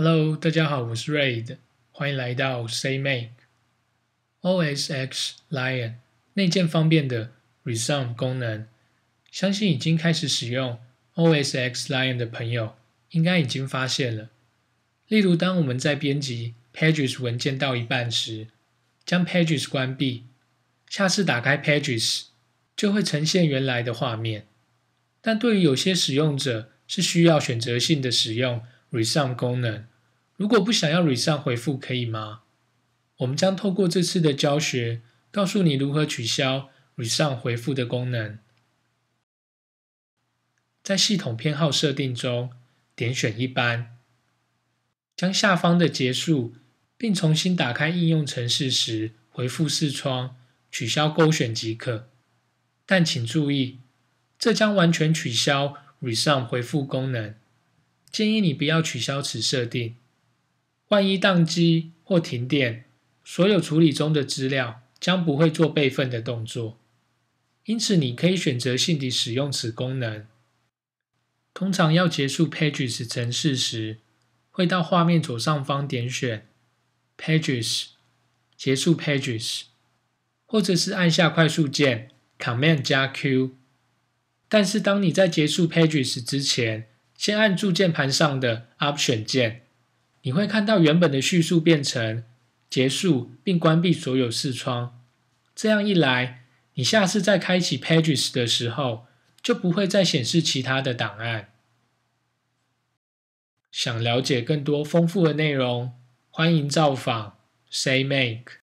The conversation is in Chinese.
Hello，大家好，我是 r a i d 欢迎来到 Say Make。OSX Lion 内建方便的 Resume 功能，相信已经开始使用 OSX Lion 的朋友，应该已经发现了。例如，当我们在编辑 Pages 文件到一半时，将 Pages 关闭，下次打开 Pages 就会呈现原来的画面。但对于有些使用者是需要选择性的使用 Resume 功能。如果不想要 r e s u m t 回复，可以吗？我们将透过这次的教学，告诉你如何取消 r e s u m t 回复的功能。在系统偏好设定中，点选一般，将下方的结束并重新打开应用程式时回复视窗取消勾选即可。但请注意，这将完全取消 r e s u m t 回复功能，建议你不要取消此设定。万一宕机或停电，所有处理中的资料将不会做备份的动作。因此，你可以选择性地使用此功能。通常要结束 Pages 程式时，会到画面左上方点选 Pages 结束 Pages，或者是按下快速键 Command 加 Q。但是，当你在结束 Pages 之前，先按住键盘上的 Option 键。你会看到原本的叙述变成结束，并关闭所有视窗。这样一来，你下次再开启 Pages 的时候，就不会再显示其他的档案。想了解更多丰富的内容，欢迎造访 Say Make。